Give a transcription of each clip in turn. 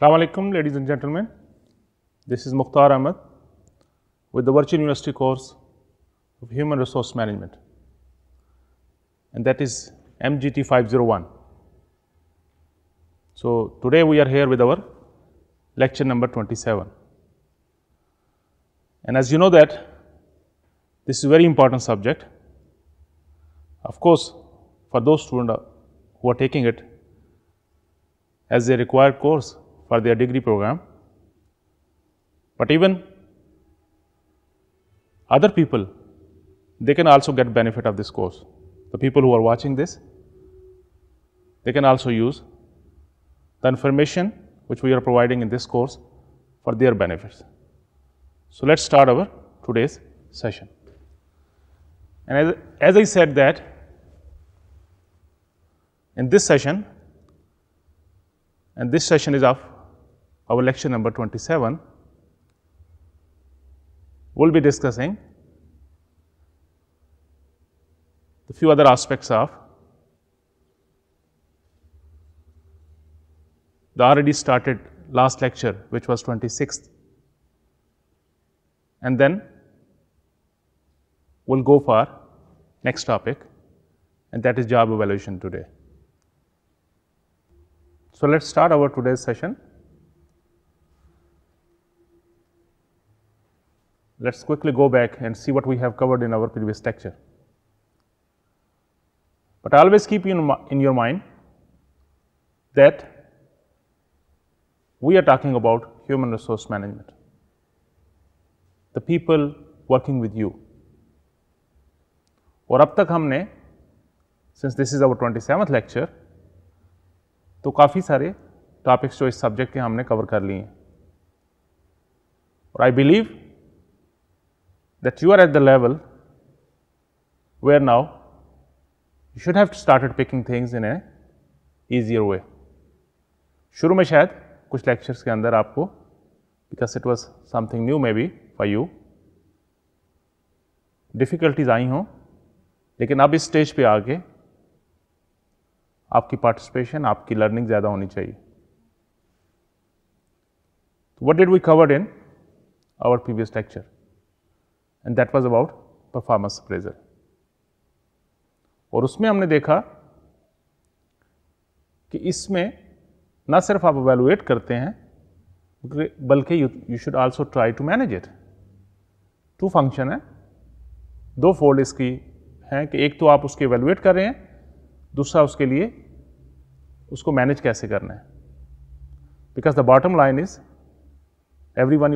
Assalamu alaikum ladies and gentlemen. This is Mukhtar Ahmed with the Virtual University course of Human Resource Management and that is MGT 501. So, today we are here with our lecture number 27 and as you know that this is a very important subject. Of course, for those students who are taking it as a required course for their degree program, but even other people they can also get benefit of this course. The people who are watching this they can also use the information which we are providing in this course for their benefits. So, let us start our today's session. And as, as I said that in this session and this session is of our lecture number 27, we will be discussing the few other aspects of the already started last lecture which was 26th and then we'll go for next topic and that is job evaluation today. So, let us start our today's session. let's quickly go back and see what we have covered in our previous lecture. But always keep in, in your mind that we are talking about human resource management, the people working with you. aur ab tak humne since this is our 27th lecture to kafi sare topics jo is subject ke humne cover kar liye लिए हैं और आई that you are at the level where now you should have started picking things in a easier way. शुरू में शायद कुछ lectures के अंदर आपको because it was something new may be for you difficulties आई हों लेकिन अब इस स्टेज पे आके आपकी पार्टिसिपेशन आपकी लर्निंग ज़्यादा होनी चाहिए what did we covered in our previous lecture and that was about performance appraisal और उसमें हमने देखा कि इसमें ना सिर्फ आप अवेलुएट करते हैं बल्कि you should also try to manage it to function है दो फोल्ड इसकी हैं कि एक तो आप उसके एवेलुएट कर रहे हैं दूसरा उसके लिए उसको मैनेज कैसे करना है because the bottom line is every one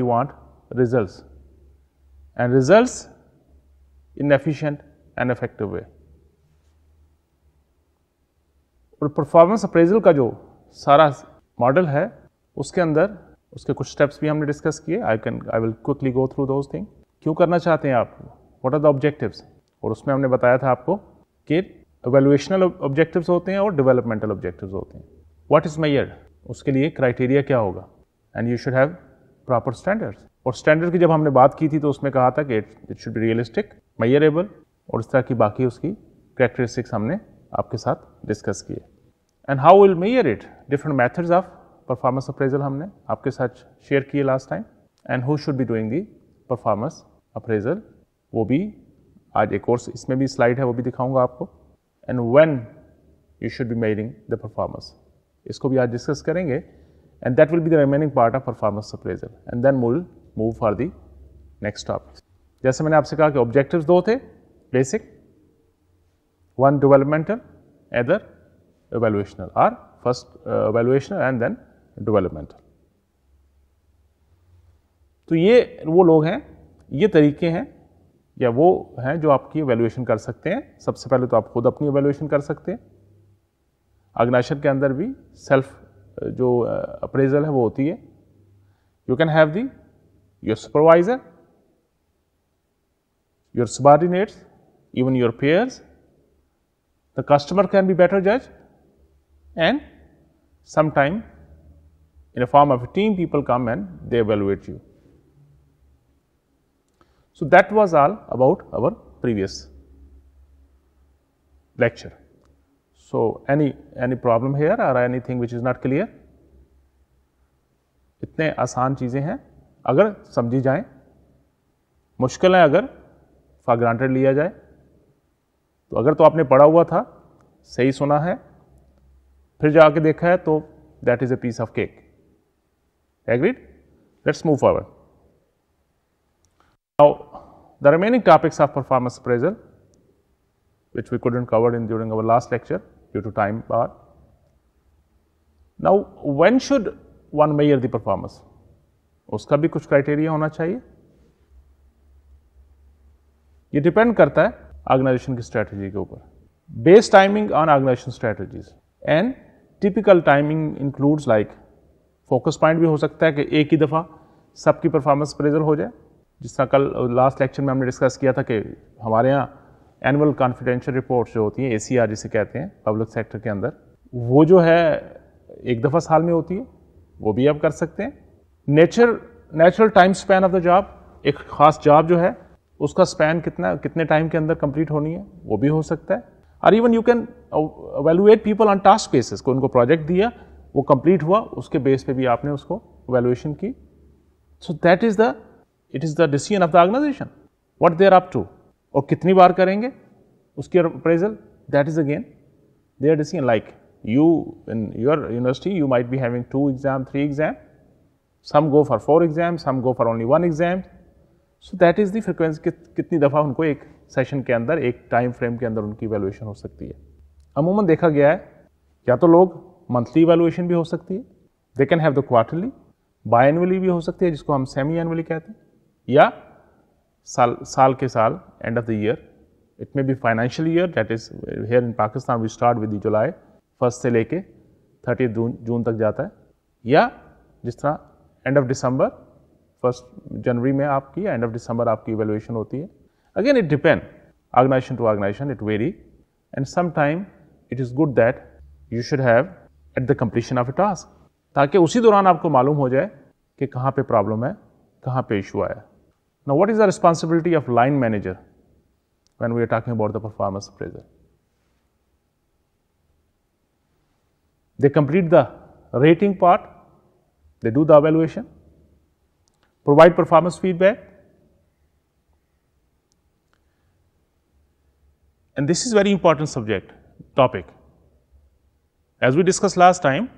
you want result and results in efficient and effective way. और परफॉर्मेंस अप्रेजल का जो सारा मॉडल है उसके अंदर उसके कुछ स्टेप्स भी हमने डिस्कस किए I can I will quickly go through those thing क्यों करना चाहते हैं आप व्हाट आर द ऑब्जेक्टिव और उसमें हमने बताया था आपको कि एवेलुएशनल ऑब्जेक्टिव होते हैं और डिवेलपमेंटल ऑब्जेक्टिव होते हैं व्हाट इज़ मेयर्ड उसके लिए क्राइटेरिया क्या होगा and you should have proper standards और स्टैंडर्ड की जब हमने बात की थी तो उसमें कहा था कि it should be realistic measurable और इस तरह की बाकी उसकी करेक्टरिस्टिक्स हमने आपके साथ डिस्कस किए and how will measure it different methods of performance appraisal हमने आपके साथ शेयर किए last time and who should be doing the performance appraisal वो भी आज एक कोर्स इसमें भी स्लाइड है वो भी दिखाऊंगा आपको and when you should be measuring the performance इसको भी आज डिस्कस करेंगे and that will be the remaining part of performance appraisal and then will move for the next topic जैसे मैंने आपसे कहा कि ऑब्जेक्टिव्स दो थे basic one developmental either evaluational or first uh, evaluational and then developmental. तो ये वो लोग हैं ये तरीके हैं या वो हैं जो आपकी एवेल्युएशन कर सकते हैं सबसे पहले तो आप खुद अपनी एवेल्युएशन कर सकते हैं ऑर्गेनाइजेशन के अंदर भी सेल्फ जो अप्रेजल uh, है वो होती है you can have the your supervisor, your subordinates, even your peers. The customer can be better judge and sometime in a form of a team people come and they evaluate you. So, that was all about our previous lecture. So, any any problem here or anything which is not clear? इतने आसान चीज़ें हैं अगर समझी जाए मुश्किल है अगर फॉर ग्रांटेड लिया जाए तो अगर तो आपने पढ़ा हुआ था सही सुना है फिर जाके देखा है तो that is a piece of cake agreed let's move forward now the remaining topics of performance appraisal which we couldn't cover in during our last lecture due to time bar now when should one measure the performance उसका भी कुछ criteria होना चाहिए ये depend करता है organisation की strategy के ऊपर based timing on organization strategies and typical timing includes like focus point भी हो सकता है कि एक ही दफ़ा सबकी परफॉर्मेंस प्रेजर हो जाए जिस तरह कल लास्ट लेक्चर में हमने डिस्कस किया था कि हमारे यहाँ एनुअल कॉन्फिडेंशियल रिपोर्ट जो होती हैं ए सी आर जिसे कहते हैं पब्लिक सेक्टर के अंदर वो जो है एक दफ़ा साल में होती है वो भी आप कर सकते हैं nature natural time span of the job एक खास जॉब जो है उसका स्पैन कितना कितने टाइम के अंदर कंप्लीट होनी है वो भी हो सकता है और even you can evaluate people on task basis को उनको प्रोजेक्ट दिया वो कंप्लीट हुआ उसके बेस पे भी आपने उसको वैल्यूएशन की so that is the it is the decision of the organization what they are up to और कितनी बार करेंगे उसकी appraisal that is again their decision like you in your university you might be having two exam three exam some go for four exams, some go for only one exam. So that is the frequency कि, कितनी दफ़ा उनको एक session के अंदर एक time frame के अंदर उनकी वैल्यूएशन हो सकती है अमूमन देखा गया है या तो लोग मंथली वैल्यूएशन भी हो सकती है they can have the quarterly biannually भी हो सकती है जिसको हम सेमी एनवली कहते हैं या साल साल के साल end of the year it may be financial year that is here in Pakistan we start with July first से लेके थर्टी जून जून तक जाता है या जिस तरह end of December first January में आपकी एंड ऑफ दिसंबर आपकी इवेल्युएशन होती है again it depend organization to organization it vary and some time it is good that you should have at the completion of a task ताकि उसी दौरान आपको मालूम हो जाए कि कहाँ पर प्रॉब्लम है कहाँ पर इशू आया ना what is the responsibility of line manager when we are talking about the performance appraisal they complete the rating part They do the evaluation, provide performance feedback, and this is very important subject topic. As we discussed last time,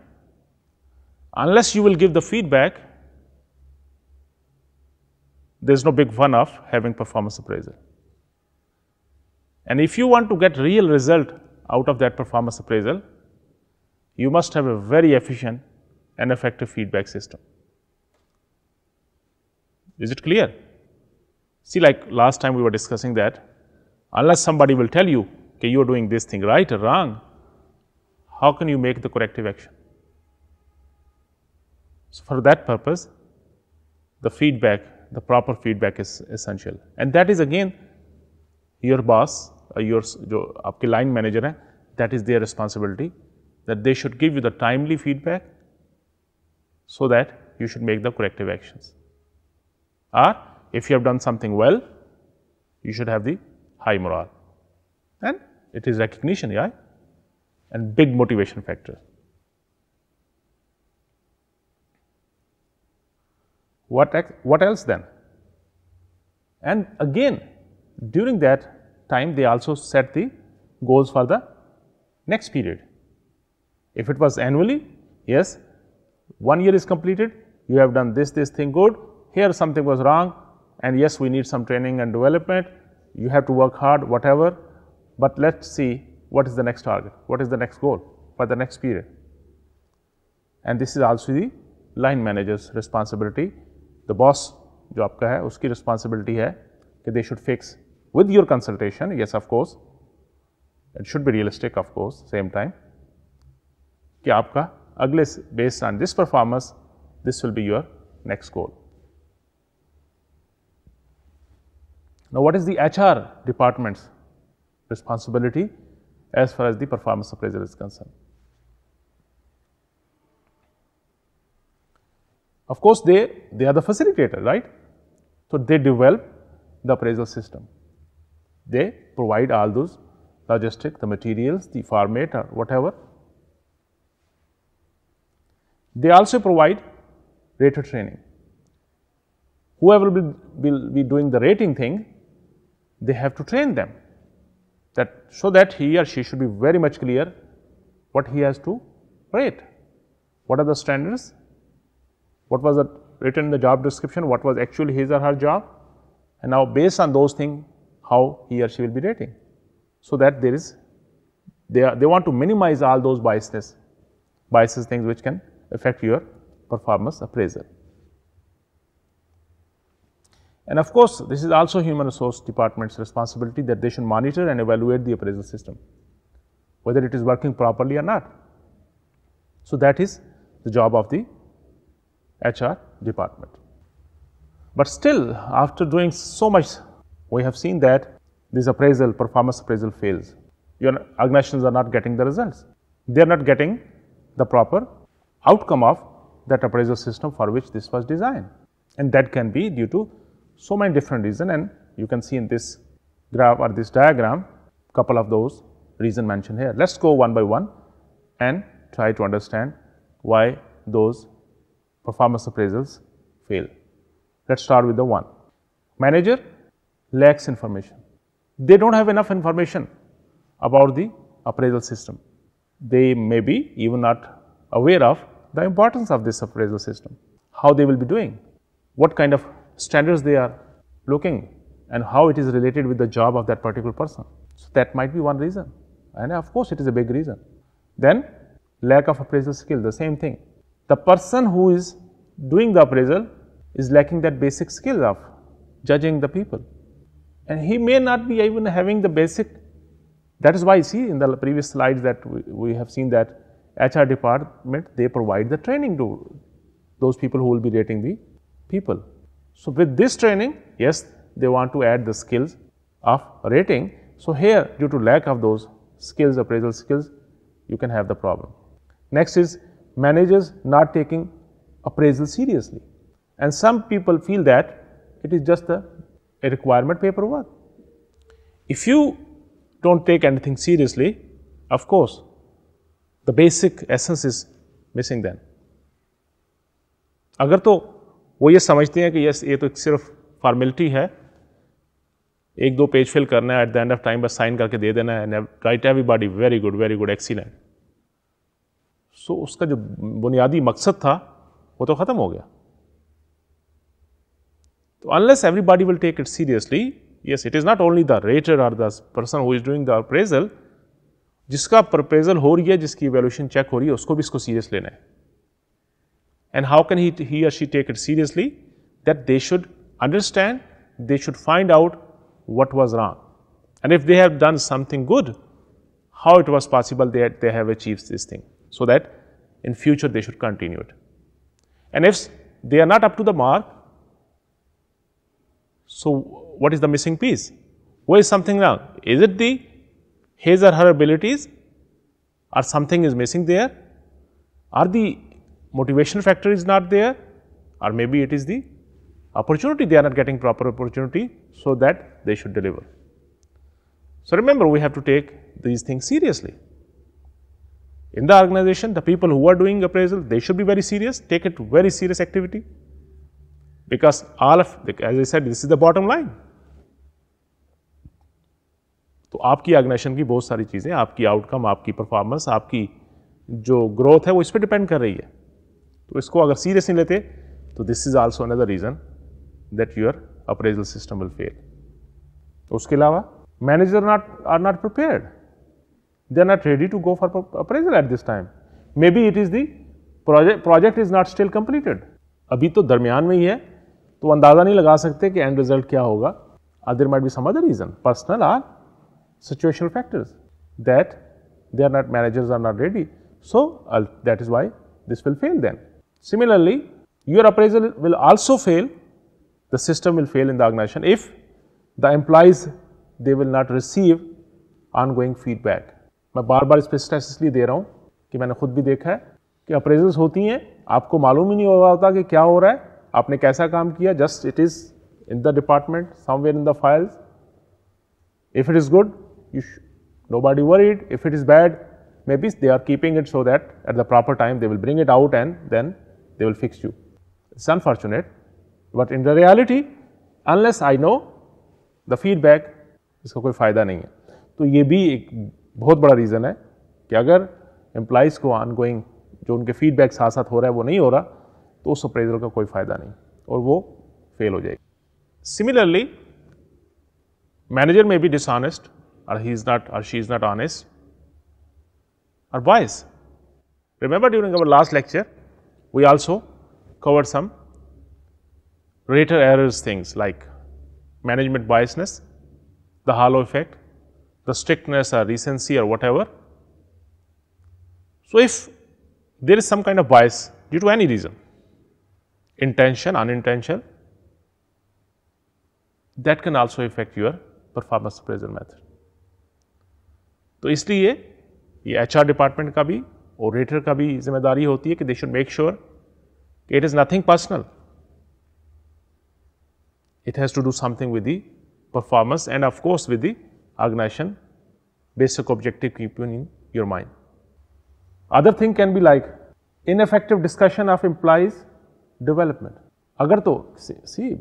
unless you will give the feedback, there is no big fun of having performance appraisal. And if you want to get real result out of that performance appraisal, you must have a very efficient an effective feedback system. Is it clear? See, like last time we were discussing that, unless somebody will tell you, okay, you are doing this thing right or wrong, how can you make the corrective action? So, for that purpose, the feedback, the proper feedback is essential. And that is again your boss or uh, your जो आपके line manager है, that is their responsibility that they should give you the timely feedback so that you should make the corrective actions. Or if you have done something well, you should have the high morale. And it is recognition, yeah, and big motivation factor. What, what else then? And again, during that time, they also set the goals for the next period. If it was annually, yes, one year is completed, you have done this, this thing good, here something was wrong and yes, we need some training and development, you have to work hard, whatever, but let us see what is the next target, what is the next goal for the next period. And this is also the line manager's responsibility, the boss job आपका है responsibility है कि they should fix with your consultation, yes of course, it should be realistic of course, same time, कि आपका Ugly based on this performance, this will be your next goal. Now, what is the HR department's responsibility as far as the performance appraisal is concerned? Of course, they, they are the facilitator, right? So, they develop the appraisal system. They provide all those logistics, the materials, the format or whatever they also provide rater training. Whoever will, will be doing the rating thing, they have to train them that so that he or she should be very much clear what he has to rate. What are the standards? What was written in the job description? What was actually his or her job? And now based on those things, how he or she will be rating. So that there is, they, are, they want to minimize all those biases, biases things which can affect your performance appraisal. And of course, this is also human resource department's responsibility that they should monitor and evaluate the appraisal system, whether it is working properly or not. So, that is the job of the HR department. But still after doing so much, we have seen that this appraisal performance appraisal fails. Your organizations are not getting the results. They are not getting the proper outcome of that appraisal system for which this was designed. And that can be due to so many different reasons and you can see in this graph or this diagram couple of those reason mentioned here. Let us go one by one and try to understand why those performance appraisals fail. Let us start with the one. Manager lacks information. They do not have enough information about the appraisal system. They may be even not aware of the importance of this appraisal system, how they will be doing, what kind of standards they are looking and how it is related with the job of that particular person. So, that might be one reason and of course, it is a big reason. Then lack of appraisal skill the same thing. The person who is doing the appraisal is lacking that basic skill of judging the people and he may not be even having the basic that is why see in the previous slides that we, we have seen that HR department, they provide the training to those people who will be rating the people. So, with this training, yes, they want to add the skills of rating. So, here due to lack of those skills, appraisal skills, you can have the problem. Next is managers not taking appraisal seriously. And some people feel that it is just a, a requirement paperwork. If you do not take anything seriously, of course, The basic essence is missing then. अगर तो वो ये समझते हैं कि yes ये तो सिर्फ फॉर्मेलिटी है एक दो पेज फिल करना है at the end of time बस साइन करके दे देना है right everybody very good very good excellent so उसका जो बुनियादी मकसद था वो तो ख़त्म हो गया तो unless everybody will take it seriously yes it is not only the rater or the person who is doing the जिसका प्रपोजल हो रही है जिसकी वैल्यूशन चेक हो रही है उसको भी इसको सीरियस लेना है and how can he he और she take it seriously that they should understand they should find out what was wrong. And if they have done something good, how it was possible they, they have achieved this thing, so that in future they should continue it. And if they are not up to the mark, so what is the missing piece? Where is something wrong? Is it the his or her abilities or something is missing there or the motivation factor is not there or maybe it is the opportunity they are not getting proper opportunity so that they should deliver. So, remember we have to take these things seriously. In the organization the people who are doing appraisal they should be very serious take it very serious activity because all of as I said this is the bottom line तो आपकी organisation की बहुत सारी चीज़ें आपकी outcome आपकी performance आपकी जो ग्रोथ है वो इस पर डिपेंड कर रही है तो इसको अगर सीरियस नहीं लेते तो this is also another reason that your appraisal system will fail उसके अलावा manager not are not prepared they are not ready to go for appraisal at this time maybe it is the project project is not still completed अभी तो दरमियान में ही है तो अंदाज़ा नहीं लगा सकते कि एंड रिजल्ट क्या होगा other might be some other reason personal or situational factors that they are not managers are not ready. So, that is why this will fail then. Similarly, your appraisal will also fail, the system will fail in the organization if the employees they will not receive ongoing feedback. I am बार इस पर stress इसलिए दे रहा हूँ कि मैंने खुद You do not know what is happening. How you मालूम ही नहीं हो रहा होता कि क्या हो रहा है आपने कैसा काम you nobody worried if it is bad maybe they are keeping it so that at the proper time they will bring it out and then they will fix you. it's unfortunate, but in the reality unless I know the feedback इसका koi fayda nahi hai to ye bhi ek bahut bada reason hai ki agar employees ko ongoing jo unke feedback feedback साथ ho raha hai wo nahi ho raha to us उस ka koi fayda nahi aur wo fail ho jayega similarly manager may be dishonest or he is not or she is not honest or biased. Remember during our last lecture, we also covered some rater errors things like management biasness, the halo effect, the strictness or recency or whatever. So, if there is some kind of bias due to any reason, intention, unintentional, that can also affect your performance appraisal method. तो इसलिए ये H department का भी orator का भी जिम्मेदारी होती है कि दे शुड मेक श्योर कि it is nothing personal it has to do something with the performance and of course with the organisation basic objective keep in your mind other thing can be like ineffective discussion of employees development अगर तो see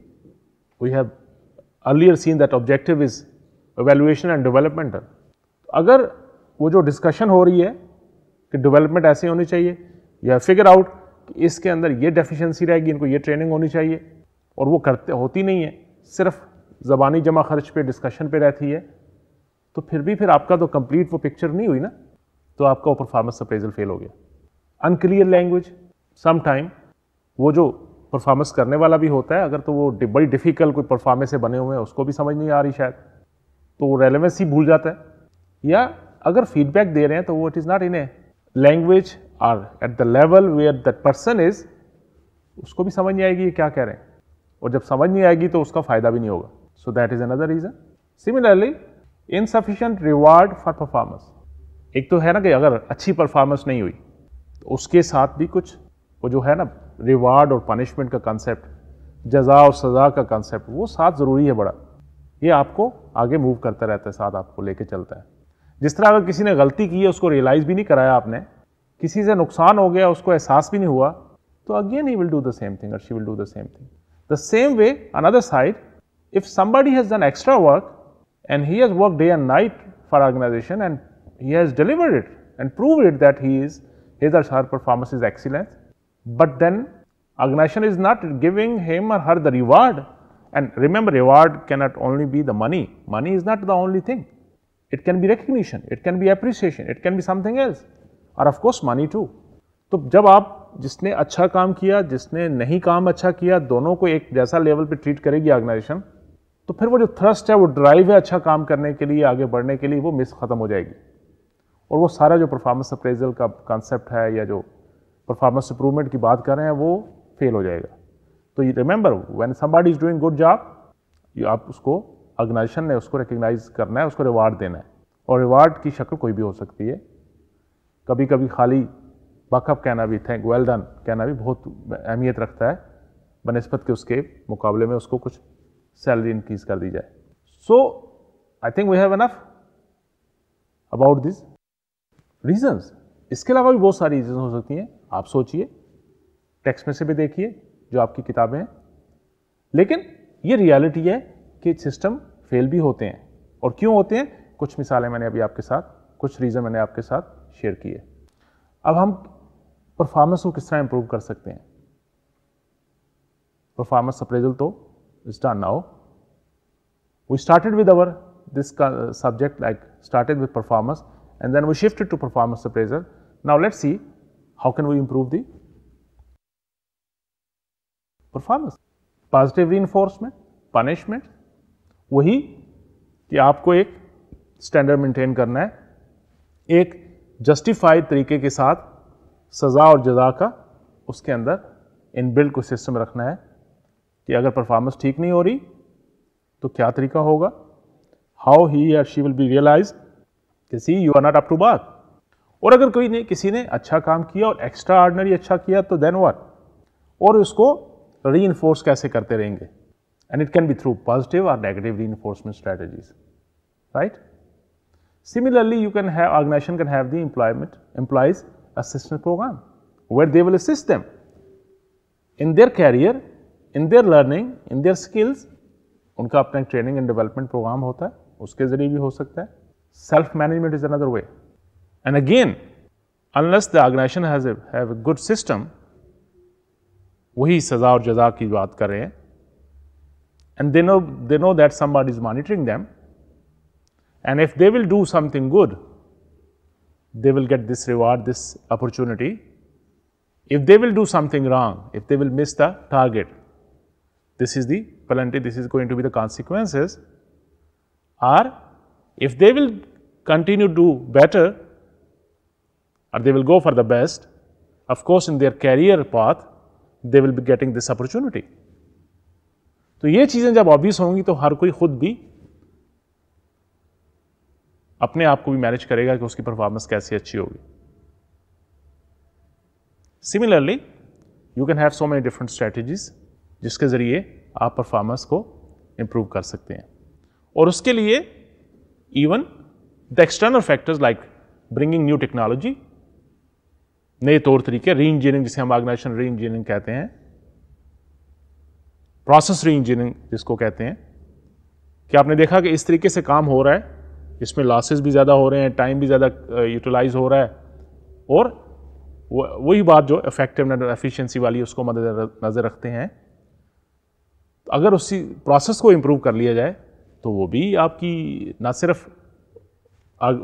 we have earlier seen that objective is evaluation and development अगर वो जो discussion हो रही है कि development ऐसे होनी चाहिए या फिगर आउट कि इसके अंदर ये डेफिशिएंसी रहेगी इनको ये ट्रेनिंग होनी चाहिए और वो करते होती नहीं है सिर्फ ज़बानी जमा खर्च पे डिस्कशन पे रहती है तो फिर भी फिर आपका तो कंप्लीट वो पिक्चर नहीं हुई ना तो आपका वो परफॉर्मेंस अप्रेजल फेल हो गया अनक्लियर लैंग्वेज सम टाइम वो जो परफॉर्मेंस करने वाला भी होता है अगर तो वो बड़ी डिफ़िकल्ट कोई परफॉर्मेंस से बने हुए हैं उसको भी समझ नहीं आ रही शायद तो ही भूल जाता है या अगर फीडबैक दे रहे हैं तो वो it is not in a language or at the level where that person is उसको भी समझ नहीं आएगी क्या कह रहे हैं और जब समझ नहीं आएगी तो उसका फ़ायदा भी नहीं होगा so that is another reason similarly insufficient reward for performance एक तो है ना कि अगर अच्छी परफॉर्मेंस नहीं हुई तो उसके साथ भी कुछ वो जो है ना रिवार्ड और पनिशमेंट का कंसेप्ट जजा और सज़ा का कंसेप्ट वो साथ ज़रूरी है बड़ा ये आपको आगे मूव करता रहता है साथ आपको लेके चलता है जिस तरह अगर किसी ने गलती की है उसको रियलाइज़ भी नहीं कराया आपने किसी से नुकसान हो गया उसको एहसास भी नहीं हुआ तो again he will do the same thing और she will do the somebody has done extra work and he has worked day and night for organization and he has delivered it and proved it that he is his or her performance is excellent but then organization is not giving him or her the reward and remember reward cannot only be the money money is not the only thing it can be recognition it can be appreciation it can be something else और of course money too तो जब आप जिसने अच्छा काम किया जिसने नहीं काम अच्छा किया दोनों को एक जैसा लेवल पे ट्रीट करेगी ऑर्गेनाइजेशन तो फिर वो जो थ्रस्ट है वो ड्राइव है अच्छा काम करने के लिए आगे बढ़ने के लिए वो मिस ख़त्म हो जाएगी और वो सारा जो परफॉर्मेंस अप्रेजल का कॉन्सेप्ट है या जो परफॉर्मेंस इंप्रूवमेंट की बात कर रहे हैं वो फेल हो जाएगा तो remember when somebody is doing good job आप उसको ऑर्गेनाइजेशन ने उसको रिकग्नाइज करना है उसको रिवार्ड देना है और रिवार्ड की शक्ल कोई भी हो सकती है कभी कभी खाली बकअप कहना भी थैंक वेल डन कहना भी बहुत अहमियत रखता है बनस्पत के उसके मुकाबले में उसको कुछ सैलरी इंक्रीज कर दी जाए so I think we have enough about this reasons इसके अलावा भी बहुत सारी रीजन हो सकती हैं आप सोचिए टेक्स्ट में से भी देखिए जो आपकी किताबें हैं लेकिन ये रियलिटी है कि सिस्टम फेल भी होते हैं और क्यों होते हैं कुछ मिसालें मैंने अभी आपके साथ कुछ रीज़न मैंने आपके साथ शेयर किए अब हम परफॉर्मेंस को किस तरह इम्प्रूव कर सकते हैं परफॉर्मेंस अप्रेजल तो is done now we started with our this subject like started with performance and then we shift to performance appraisal now let see how can we improve the performance positive री punishment वही कि आपको एक standard maintain करना है एक justified तरीके के साथ सज़ा और जजा का उसके अंदर इन बिल्ड को सिस्टम रखना है कि अगर परफॉर्मेंस ठीक नहीं हो रही तो क्या तरीका होगा how he or she will be realise के see you are not up to बात और अगर कोई ने किसी ने अच्छा काम किया और एक्स्ट्रा ऑर्डनरी अच्छा किया तो देन वॉट और उसको री कैसे करते रहेंगे and it can be through positive or negative reinforcement strategies, right. Similarly, you can have organization can have the employment employees assistance program where they will assist them in their career, in their learning, in their skills. उनका अपना training and development program होता है उसके जरिए भी हो सकता है self management is another way and again unless the organisation has have a good system, वही सजा और जजा की बात कर and they know, they know that somebody is monitoring them. And if they will do something good, they will get this reward, this opportunity. If they will do something wrong, if they will miss the target, this is the penalty, this is going to be the consequences. Or if they will continue to do better or they will go for the best, of course, in their career path, they will be getting this opportunity. तो ये चीज़ें जब obvious होंगी तो हर कोई खुद भी अपने आप को भी मैनेज करेगा कि उसकी परफॉर्मेंस कैसी अच्छी होगी similarly you can have so many different strategies जिसके ज़रिए आप परफॉर्मेंस को इंप्रूव कर सकते हैं और उसके लिए even the external factors like bringing new technology नए तौर तरीके री इंजीनियरिंग जिसे हम ऑर्गेनाइजेशन री इंजीनियरिंग कहते हैं प्रोसेस री इंजीनियरिंग जिसको कहते हैं कि आपने देखा कि इस तरीके से काम हो रहा है इसमें लॉसेस भी ज़्यादा हो रहे हैं टाइम भी ज़्यादा यूटिलाइज हो रहा है और वही बात जो इफेक्टिव एफिशिएंसी वाली उसको मद नज़र रखते हैं अगर उसी प्रोसेस को इम्प्रूव कर लिया जाए तो वो भी आपकी ना सिर्फ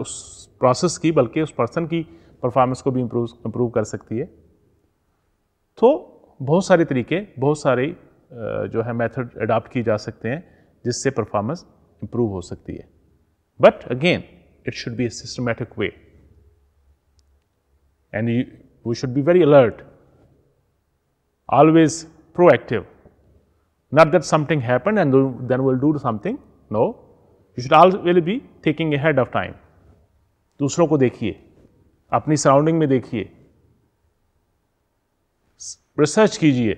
उस प्रोसेस की बल्कि उस पर्सन की परफॉर्मेंस को भी इम्प्रूव इम्प्रूव कर सकती है तो बहुत सारे तरीके बहुत सारी जो है मेथड अडॉप्ट की जा सकते हैं जिससे परफॉर्मेंस इंप्रूव हो सकती है but again it should be a systematic way and we should be very alert always proactive not that something happen and then will do something no you should all be taking ahead of time दूसरों को देखिए अपनी surrounding में देखिए research कीजिए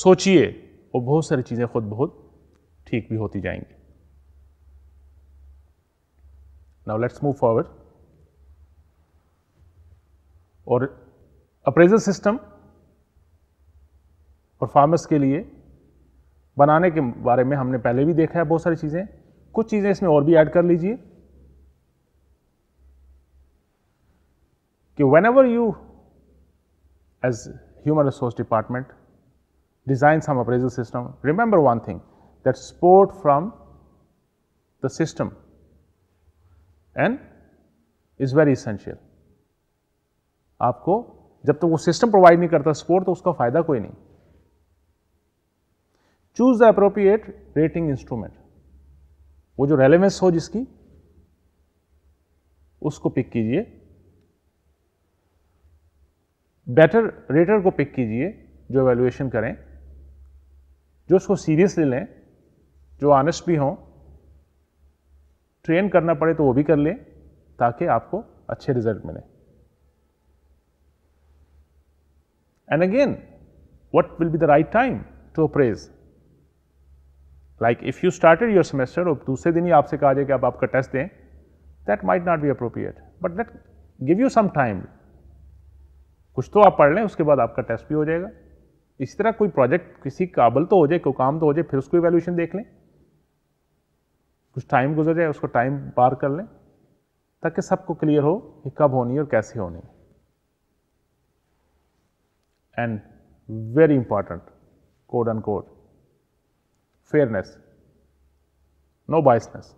सोचिए और बहुत सारी चीज़ें खुद बहुत ठीक भी होती जाएंगी नाउ लेट्स मूव फॉरवर्ड और अप्रेजल सिस्टम और फार्मर्स के लिए बनाने के बारे में हमने पहले भी देखा है बहुत सारी चीज़ें कुछ चीज़ें इसमें और भी ऐड कर लीजिए कि whenever you as human resource department design some appraisal system. Remember one thing that support from the system and is very essential. आपको जब तक तो वो सिस्टम प्रोवाइड नहीं करता सपोर्ट तो उसका फायदा कोई नहीं choose the appropriate rating instrument वो जो रेलेवेंस हो जिसकी उसको पिक कीजिए बेटर रेटर को पिक कीजिए जो एवेल्युएशन करें जो उसको सीरियस ले लें जो आनेस्ट भी हों ट्रेन करना पड़े तो वो भी कर लें ताकि आपको अच्छे रिजल्ट मिले and again what will be the right time to appraise like if you started your semester और दूसरे दिन ही आपसे कहा जाए कि आप आपका टेस्ट दें that might not be appropriate but let give you some time कुछ तो आप पढ़ लें उसके बाद आपका टेस्ट भी हो जाएगा इसी तरह कोई प्रोजेक्ट किसी काबल तो हो जाए कोई काम तो हो जाए फिर उसको इवेल्यूशन देख लें कुछ टाइम गुजर जाए उसको टाइम पार कर लें ताकि सबको क्लियर हो कि कब होनी है और कैसे होनी है and very important code and code fairness no biasness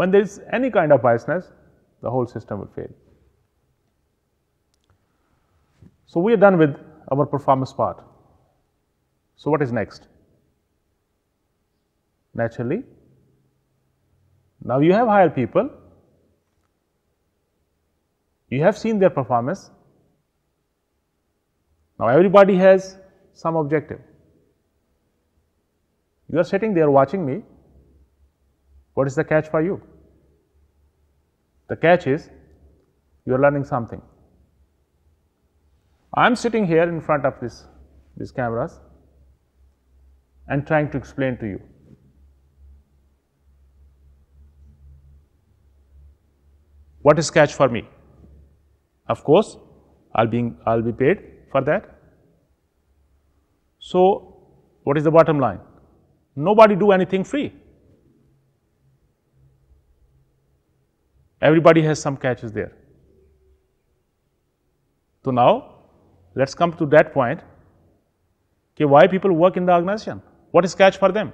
When there is any kind of biasness the whole system will fail so we are done with our performance part So, what is next? Naturally, now you have hired people, you have seen their performance. Now, everybody has some objective. You are sitting there watching me. What is the catch for you? The catch is you are learning something. I am sitting here in front of this, these cameras and trying to explain to you. What is cash for me? Of course, I'll be I'll be paid for that. So, what is the bottom line? Nobody do anything free. Everybody has some catches there. So now, let's come to that point. Okay, why people work in the organization? What is catch for them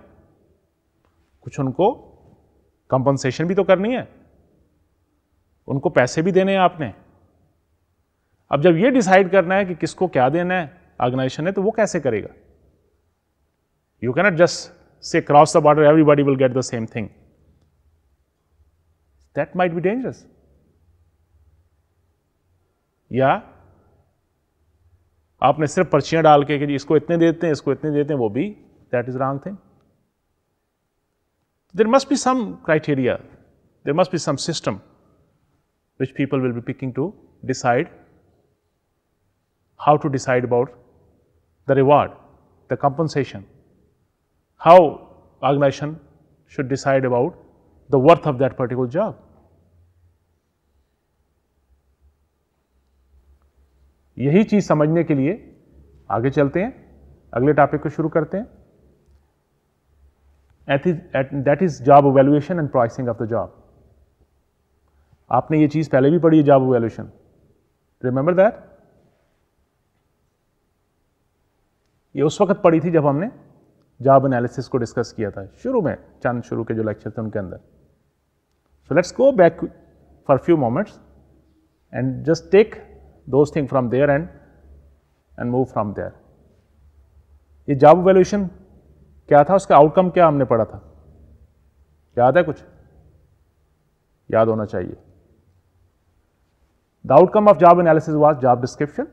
कुछ उनको compensation भी तो करनी है उनको पैसे भी देने हैं आपने अब जब ये डिसाइड करना है कि किसको क्या देना है ऑर्गेनाइजेशन ने तो वो कैसे करेगा you cannot just say cross the border everybody will get the same thing that might be dangerous या आपने सिर्फ पर्चियां डाल के कि इसको इतने देते हैं इसको इतने देते हैं वो भी That is wrong thing. There must be some criteria, there must be some system which people will be picking to decide how to decide about the reward, the compensation, how organization should decide about the worth of that particular job. यही चीज समझने के लिए आगे चलते हैं अगले topic को शुरू करते हैं that is job evaluation and pricing of the job. आपने ये चीज पहले भी पढ़ी है जॉब evaluation. रिमेंबर दैट ये उस वक्त पढ़ी थी जब हमने जॉब एनालिसिस को डिस्कस किया था शुरू में चंद शुरू के जो लेक्चर थे उनके अंदर so let's go back for few moments and just take those thing from there and and move from there ये जॉब वैल्यूशन क्या था उसका आउटकम क्या हमने पढ़ा था याद है कुछ याद होना चाहिए the outcome of job analysis was job description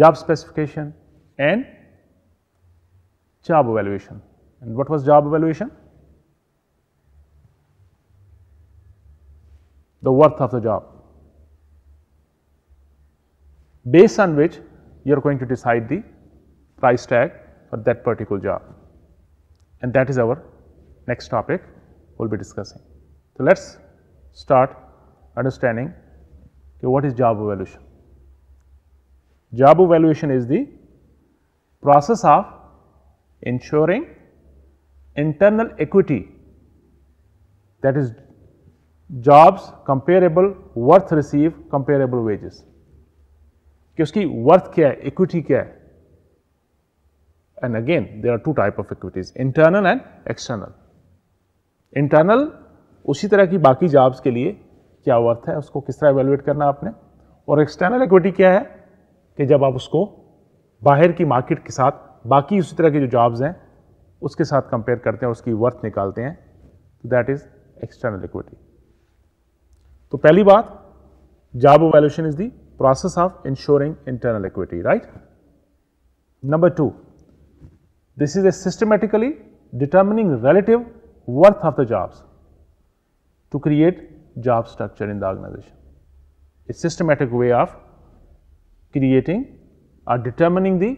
job specification and job valuation and what was job valuation the worth of the job base on which you are going to decide the price tag for that particular job. And that is our next topic we will be discussing. So, let us start understanding okay, what is job evaluation. Job evaluation is the process of ensuring internal equity that is jobs comparable worth receive comparable wages कि उसकी care, क्या है क्या है and again there are two type of equities internal and external internal उसी तरह की बाकी जॉब्स के लिए क्या वर्थ है उसको किस तरह एवेलुएट करना आपने और एक्सटर्नल इक्विटी क्या है कि जब आप उसको बाहर की मार्केट के साथ बाकी उसी तरह की जो जॉब्स हैं उसके साथ कंपेयर करते हैं उसकी वर्थ निकालते हैं तो दैट इज एक्सटर्नल इक्विटी तो पहली बात job valuation is the process of ensuring internal equity right number two This is a systematically determining relative worth of the jobs to create job structure in the organization. A systematic way of creating or determining the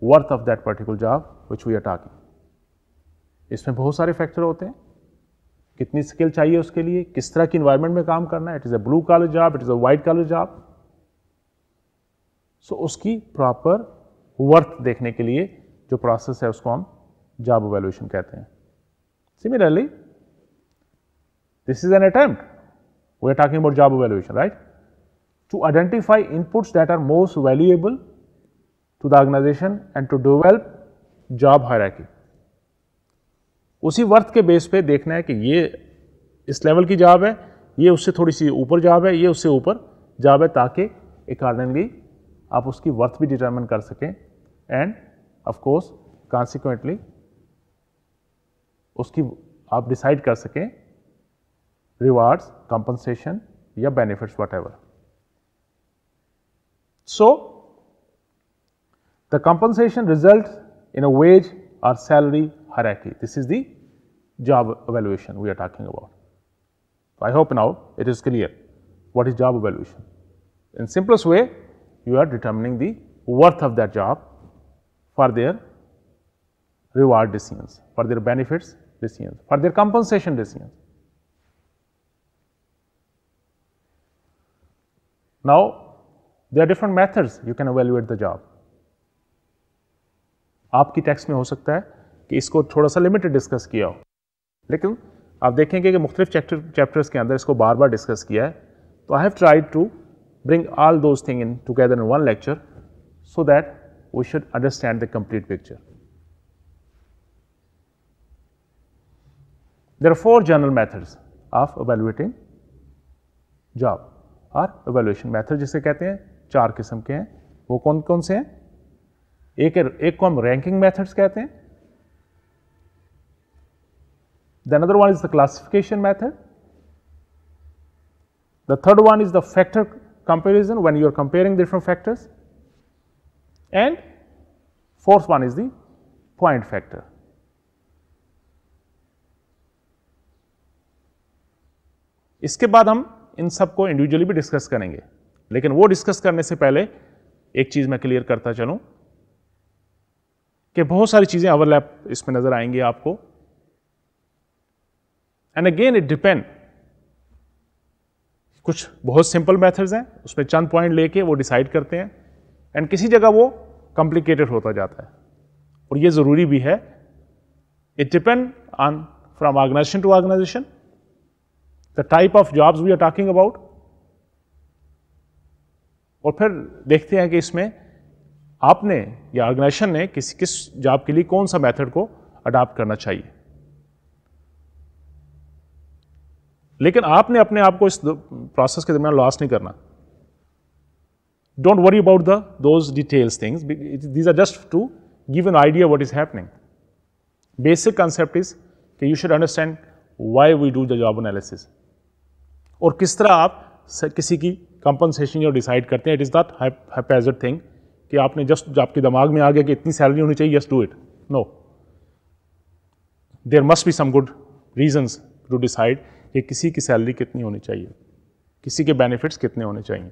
worth of that particular job which we are talking. इसमें बहुत सारे factor होते हैं कितनी skill चाहिए उसके लिए किस तरह की इन्वायरमेंट में काम करना है it is a blue collar job it is a white collar job so उसकी प्रॉपर वर्थ देखने के लिए जो प्रोसेस है उसको हम जॉब वैल्यूएशन कहते हैं similarly this is an attempt we are talking about job valuation right to identify inputs that are most valuable to the organisation and to develop job hierarchy. उसी वर्थ के base पे देखना है कि ये इस लेवल की जॉब है ये उससे थोड़ी सी ऊपर जॉब है ये उससे ऊपर जॉब है ताकि अकॉर्डिंगली आप उसकी वर्थ भी डिटरमिन कर सकें एंड of course consequently उसकी आप decide कर सकें rewards compensation या benefits whatever so the compensation results in a wage or salary hierarchy this is the job evaluation we are talking about i hope now it is clear what is job evaluation in simplest way you are determining the worth of that job for their reward decisions, for their benefits decisions, for their compensation decisions. Now, there are different methods you can evaluate the job. Aapki text mein ho sakta hai, ki isko thoda sa limited discuss kiya ho. Lekin, aap dekhenge ke mukhtarif chapter, chapters ke andar isko bar bar discuss kiya hai. So, I have tried to bring all those things together in one lecture so that we should understand the complete picture. There are four general methods of evaluating job or evaluation method जिसे कहते हैं चार किस्म के हैं वो कौन कौन से हैं एक एक the other one is the classification method the third one is the factor comparison when you are comparing different factors and force one is the point factor. इसके बाद हम इन सबको इंडिविजुअली भी डिस्कस करेंगे लेकिन वो डिस्कस करने से पहले एक चीज़ मैं क्लियर करता चलूं कि बहुत सारी चीज़ें ओवरलैप इसमें नज़र आएंगी आपको एंड अगेन इट डिपेंड कुछ बहुत सिंपल मेथड्स हैं उसमें चंद पॉइंट लेके वो डिसाइड करते हैं एंड किसी जगह वो कॉम्प्लिकेटेड होता जाता है और ये ज़रूरी भी है it depend on from organisation to organisation the type of jobs we are talking about और फिर देखते हैं कि इसमें आपने या ऑर्गेनाइजेशन ने किस किस जॉब के लिए कौन सा मेथड को अडाप्ट करना चाहिए लेकिन आपने अपने आप को इस प्रोसेस के दरमियान लॉस नहीं करना Don't worry about the those details things. These are just to give an idea what is happening. Basic concept is that you should understand why we do the job analysis. और किस तरह आप किसी की compensation जो decide करते it is is haphazard thing ki aapne just just आपके dimag mein aa gaya ki itni salary honi chahiye just do it no there must be some good reasons to decide ki kisi ki salary kitni honi chahiye kisi ke benefits kitne hone chahiye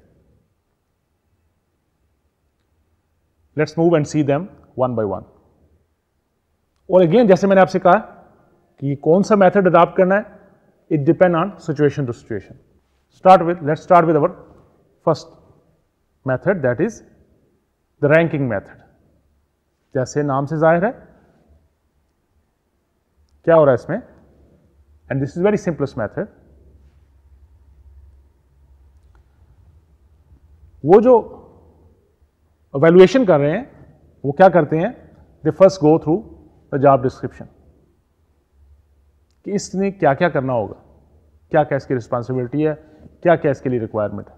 let's move and see them one by one और अगेन जैसे मैंने आपसे कहा कि कौन सा method adopt करना है it depend on situation to situation start with let's start with our first method that is the ranking method जैसे नाम से जाहिर है क्या हो रहा है इसमें and this is very simplest method वो जो वैल्यूएशन कर रहे हैं वो क्या करते हैं they first go through the job description कि इसने क्या क्या करना होगा क्या क्या इसकी रिस्पॉन्सिबिलिटी है क्या क्या इसके लिए रिक्वायरमेंट है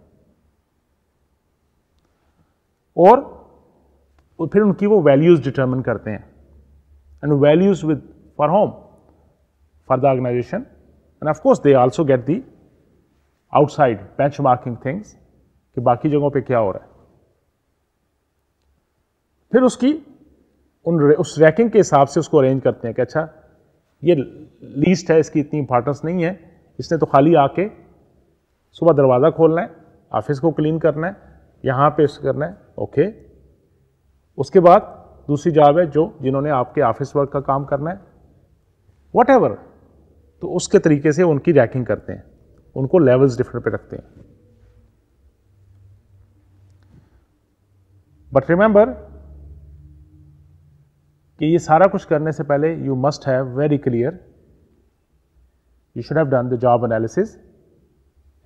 और फिर उनकी वो वैल्यूज डिटर्मिन करते हैं and values with for home for the organisation and of course they also get the outside benchmarking things कि बाकी जगहों पे क्या हो रहा है फिर उसकी उन उस रैकिंग के हिसाब से उसको अरेंज करते हैं कि अच्छा ये लीस्ट है इसकी इतनी इंपॉर्टेंस नहीं है इसने तो खाली आके सुबह दरवाज़ा खोलना है ऑफिस को क्लीन करना है यहाँ पे करना है ओके उसके बाद दूसरी जॉब है जो जिन्होंने आपके ऑफिस वर्क का काम करना है वट तो उसके तरीके से उनकी रैकिंग करते हैं उनको लेवल्स डिफरेंट पे रखते हैं बट रिमेंबर कि ये सारा कुछ करने से पहले you must have very clear you should have done the job analysis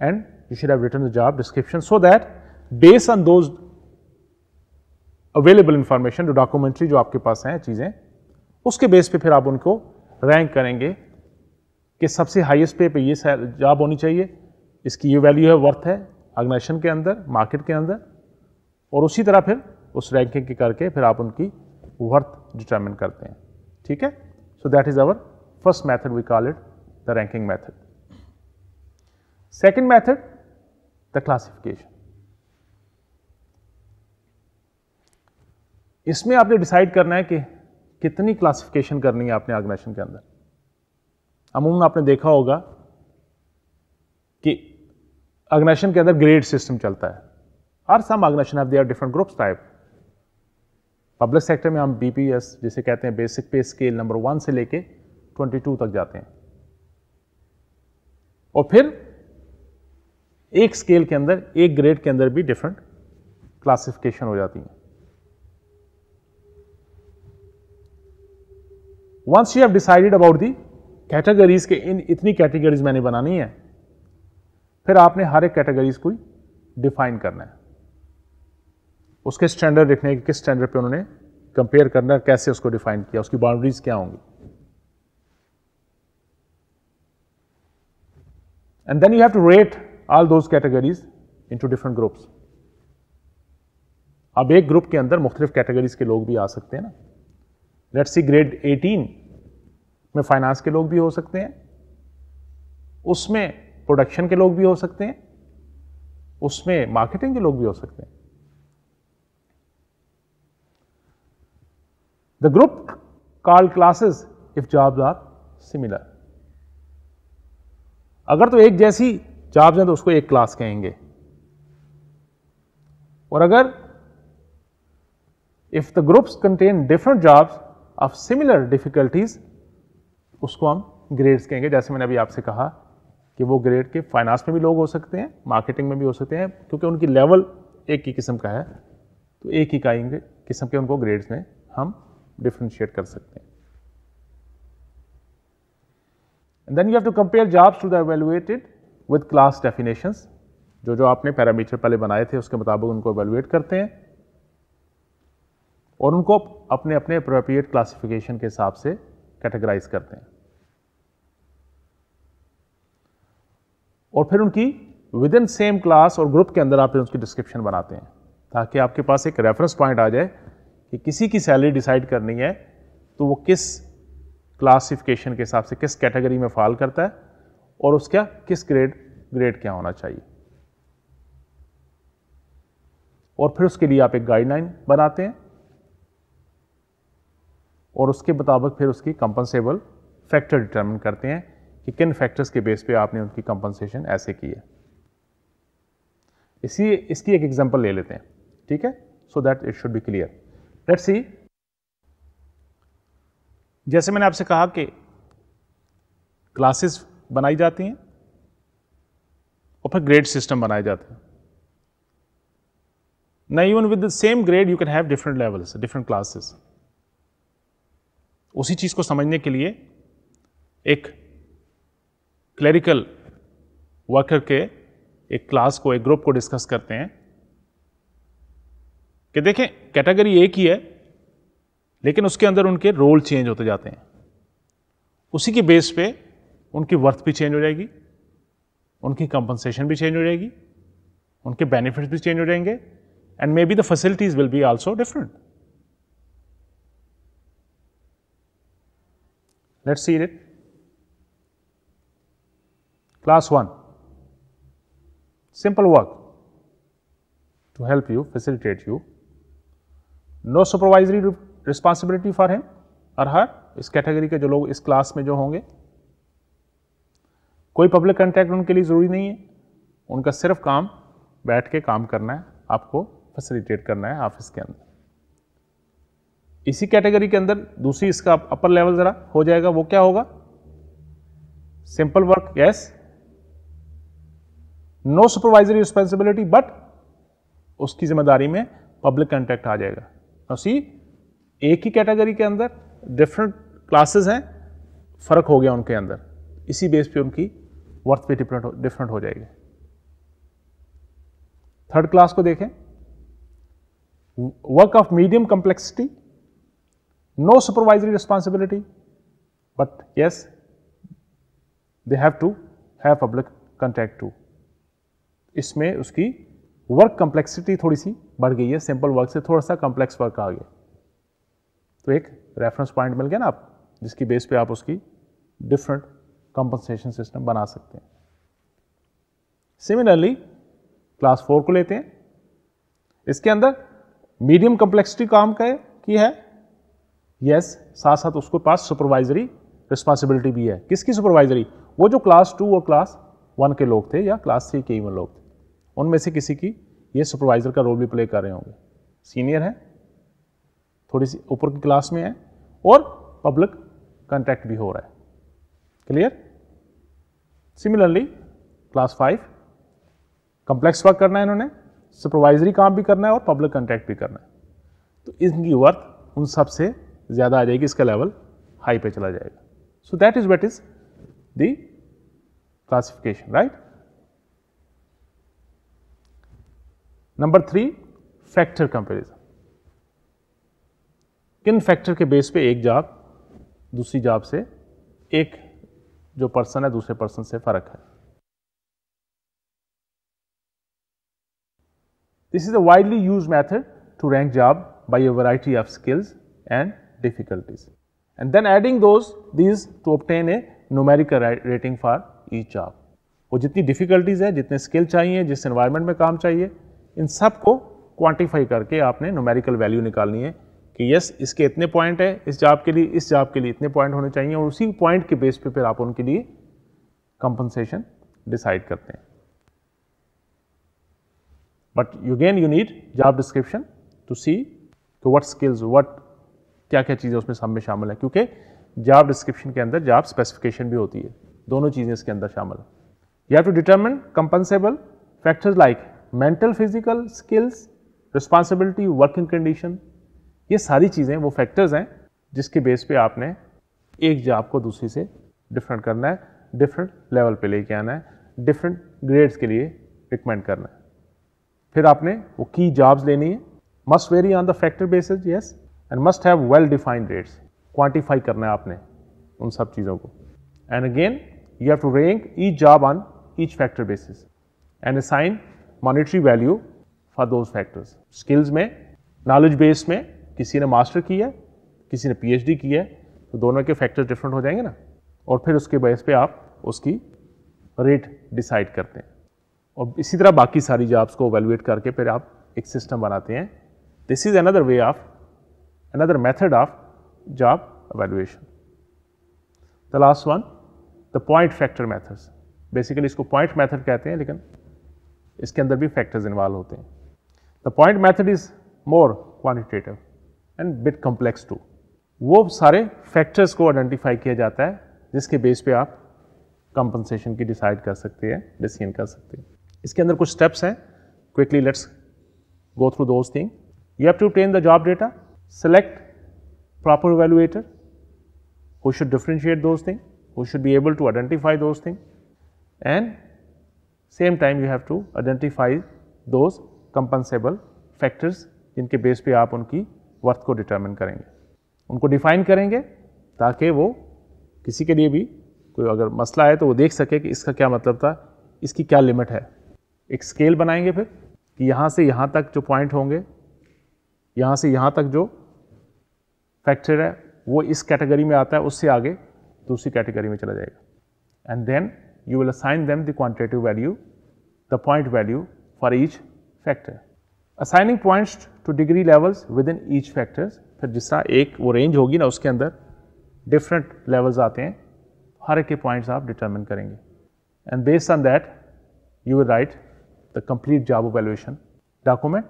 and you should have written the job description so that based on those available information जो डॉक्यूमेंट्री जो आपके पास हैं चीज़ें उसके बेस पे फिर आप उनको रैंक करेंगे कि सबसे हाईएस्ट पे पे ये जॉब होनी चाहिए इसकी ये वैल्यू है वर्थ है ऑर्गेनाइजेशन के अंदर मार्केट के अंदर और उसी तरह फिर उस रैंकिंग के करके फिर आप उनकी वर्थ डिटर्मिन करते हैं ठीक है so that is our first method we call it the ranking method second method the classification इसमें आपने डिसाइड करना है कि कितनी क्लासिफिकेशन करनी है आपने ऑर्गेनाइजेशन के अंदर अमूमन आपने देखा होगा कि ऑर्गेनाइजेशन के अंदर ग्रेड सिस्टम चलता है हर some organisation have are different groups type public sector में हम बी जिसे कहते हैं बेसिक पे स्केल नंबर वन से लेके 22 तक जाते हैं और फिर एक स्केल के अंदर एक ग्रेड के अंदर भी डिफरेंट क्लासिफिकेशन हो जाती है once you have decided about the categories के इन इतनी कैटेगरीज मैंने बनानी है फिर आपने हर एक कैटेगरीज को डिफाइन करना है उसके स्टैंडर्ड लिखने के किस स्टैंडर्ड पे उन्होंने कंपेयर करना कैसे उसको डिफाइन किया उसकी बाउंड्रीज क्या होंगी and then you have to rate all all categories into different groups अब एक ग्रुप के अंदर मुख्तलिफ कैटेगरीज के लोग भी आ सकते हैं ना लेट सी ग्रेड 18 में फाइनेंस के लोग भी हो सकते हैं उसमें प्रोडक्शन के लोग भी हो सकते हैं उसमें मार्केटिंग के लोग भी हो सकते हैं The group called classes if jobs are similar. अगर तो एक जैसी जॉब्स हैं तो उसको एक क्लास कहेंगे और अगर if the groups contain different jobs of similar difficulties उसको हम ग्रेड्स कहेंगे जैसे मैंने अभी आपसे कहा कि वो ग्रेड के फाइनेंस में भी लोग हो सकते हैं मार्केटिंग में भी हो सकते हैं क्योंकि उनकी लेवल एक ही किस्म का है तो एक ही किस्म के उनको ग्रेड्स में हम डिफ्रेंशिएट कर सकते हैं and then you have to compare jobs to the evaluated with class definitions जो जो आपने पैरामीटर पहले बनाए थे उसके मुताबिक उनको एवेलुएट करते हैं और उनको अपने अपने अप्रोप्रिएट क्लासिफिकेशन के हिसाब से कैटेगराइज करते हैं और फिर उनकी विद इन सेम क्लास और ग्रुप के अंदर आप फिर उसकी डिस्क्रिप्शन बनाते हैं ताकि आपके पास एक रेफरेंस पॉइंट आ जाए कि किसी की सैलरी डिसाइड करनी है तो वो किस क्लासिफिकेशन के हिसाब से किस कैटेगरी में फॉल करता है और उसका किस ग्रेड ग्रेड क्या होना चाहिए और फिर उसके लिए आप एक गाइडलाइन बनाते हैं और उसके मुताबिक फिर उसकी कंपनसेबल फैक्टर डिटर्मिन करते हैं कि किन फैक्टर्स के बेस पे आपने उनकी कंपनसेशन ऐसे की है इसी इसकी एक एग्जांपल ले लेते हैं ठीक है so that it should be clear let's see जैसे मैंने आपसे कहा कि क्लासेस बनाई जाती हैं और फिर ग्रेड सिस्टम बनाए जाते हैं ना even with the same grade you can have different levels different classes उसी चीज़ को समझने के लिए एक क्लेरिकल वर्कर के एक क्लास को एक ग्रुप को डिस्कस करते हैं कि देखें कैटेगरी एक ही है लेकिन उसके अंदर उनके रोल चेंज होते जाते हैं उसी के बेस पे उनकी वर्थ भी चेंज हो जाएगी उनकी कंपनसेशन भी चेंज हो जाएगी उनके बेनिफिट्स भी चेंज हो जाएंगे and maybe the facilities will be also different let's see it class one simple work to help you facilitate you no supervisory responsibility for him और हर इस कैटेगरी के जो लोग इस क्लास में जो होंगे कोई पब्लिक कॉन्टैक्ट उनके लिए ज़रूरी नहीं है उनका सिर्फ काम बैठ के काम करना है आपको फैसिलिटेट करना है ऑफिस के अंदर इसी कैटेगरी के अंदर दूसरी इसका अपर लेवल ज़रा हो जाएगा वो क्या होगा simple work yes no supervisory responsibility but उसकी जिम्मेदारी में पब्लिक कॉन्टैक्ट आ जाएगा नाउ सी एक ही कैटेगरी के अंदर डिफरेंट क्लासेस हैं फ़र्क हो गया उनके अंदर इसी बेस पे उनकी वर्थ भी डिफरेंट डिफरेंट हो जाएगी थर्ड क्लास को देखें work of medium complexity no supervisory responsibility but yes they have to have public contact to इसमें उसकी वर्क कंप्लेक्सिटी थोड़ी सी बढ़ गई है सिंपल वर्क से थोड़ा सा कॉम्प्लेक्स वर्क आ गया तो एक रेफरेंस पॉइंट मिल गया ना आप जिसकी बेस पे आप उसकी डिफरेंट कंपनसेशन सिस्टम बना सकते हैं सिमिलरली क्लास फोर को लेते हैं इसके अंदर मीडियम कंप्लेक्सिटी काम का की है यस yes, साथ साथ उसके पास सुपरवाइजरी रिस्पॉन्सिबिलिटी भी है किसकी सुपरवाइजरी वो जो क्लास टू और क्लास वन के लोग थे या क्लास थ्री के इवन लोग थे उनमें से किसी की ये सुपरवाइज़र का रोल भी प्ले कर रहे होंगे सीनियर हैं थोड़ी सी ऊपर की क्लास में है और पब्लिक कॉन्टैक्ट भी हो रहा है clear similarly class five complex work करना है इन्होंने सुपरवाइजरी काम भी करना है और पब्लिक कॉन्टैक्ट भी करना है तो इनकी वर्थ उन सब से ज़्यादा आ जाएगी इसका लेवल हाई पे चला जाएगा so that is what is the classification right number three factor comparison किन फैक्टर के बेस पे एक जॉब दूसरी जॉब से एक जो पर्सन है दूसरे पर्सन से फ़र्क है this is a widely use method to rank job by a variety of skills and difficulties and then adding those these to obtain a numerical rating for each job वो जितनी difficulties है जितने skill चाहिए जिस environment में काम चाहिए इन सब को क्वांटिफाई करके आपने नोमेरिकल वैल्यू निकालनी है कि यस इसके इतने पॉइंट है इस जॉब के लिए इस जॉब के लिए इतने पॉइंट होने चाहिए और उसी पॉइंट के बेस पे फिर आप उनके लिए कंपनसेशन डिसाइड करते हैं but you gain you need job description to see to what skills what क्या क्या चीज़ें उसमें सब में शामिल है क्योंकि जॉब डिस्क्रिप्शन के अंदर जॉब स्पेसिफिकेशन भी होती है दोनों चीज़ें इसके अंदर शामिल है you have to determine compensable factors like mental physical skills responsibility working condition ये सारी चीज़ें वो फैक्टर्स हैं जिसके बेस पे आपने एक जॉब को दूसरी से डिफरेंट करना है डिफरेंट लेवल पे लेके आना है डिफरेंट ग्रेड्स के लिए रिकमेंड करना है फिर आपने वो की जॉब्स लेनी है must vary on the factor basis yes and must have well defined rates quantify करना है आपने उन सब चीज़ों को and again you have to rank each job on each factor basis and assign monetary value for those factors skills में knowledge base में किसी ने मास्टर किया है किसी ने पीएचडी किया है तो दोनों के फैक्टर्स डिफरेंट हो जाएंगे ना और फिर उसके बेस पे आप उसकी रेट डिसाइड करते हैं और इसी तरह बाकी सारी जॉब्स को वैल्यूएट करके फिर आप एक सिस्टम बनाते हैं this is another way of another method of job valuation the last one the point factor methods. Basically इसको पॉइंट मैथड कहते हैं लेकिन इसके अंदर भी फैक्टर्स इन्वॉल्व होते हैं the point method is more quantitative and bit complex to वो सारे फैक्टर्स को आइडेंटिफाई किया जाता है जिसके बेस पे आप कंपनसेशन की डिसाइड कर सकते हैं डिसीजन कर सकते हैं इसके अंदर कुछ स्टेप्स हैं quickly let's go through those thing you have to ten the job data select proper evaluator who should differentiate those things, who should be able to identify those things, and same time you have to identify those compensable factors जिनके base पे आप उनकी worth को determine करेंगे उनको define करेंगे ताकि वो किसी के लिए भी कोई अगर मसला है तो वो देख सके कि इसका क्या मतलब था इसकी क्या लिमिट है एक स्केल बनाएंगे फिर कि यहाँ से यहाँ तक जो पॉइंट होंगे यहाँ से यहाँ तक जो फैक्टर है वो इस कैटेगरी में आता है उससे आगे दूसरी कैटेगरी में चला जाएगा and then you will assign them the quantitative value, the point value for each factor. Assigning points to degree levels within each factors फिर जिस तरह एक वो रेंज होगी ना उसके अंदर डिफरेंट लेवल्स आते हैं हर एक के पॉइंट्स आप डिटरमिन करेंगे and based on that you will write the complete job valuation document